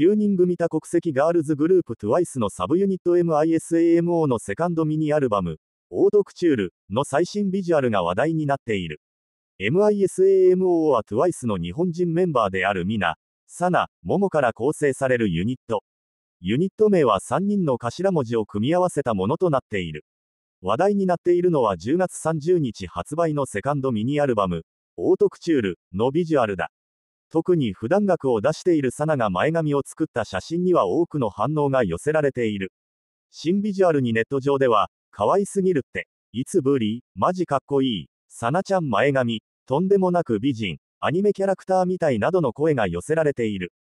9人組多国籍ガールズグループ TWICE のサブユニット MISAMO のセカンドミニアルバム、オートクチュールの最新ビジュアルが話題になっている。MISAMO は TWICE の日本人メンバーであるミナ、サナ、モモから構成されるユニット。ユニット名は3人の頭文字を組み合わせたものとなっている。話題になっているのは10月30日発売のセカンドミニアルバム、オートクチュールのビジュアルだ。特に普段額を出しているサナが前髪を作った写真には多くの反応が寄せられている。新ビジュアルにネット上では、可愛すぎるって、いつぶり、マジかっこいい、サナちゃん前髪、とんでもなく美人、アニメキャラクターみたいなどの声が寄せられている。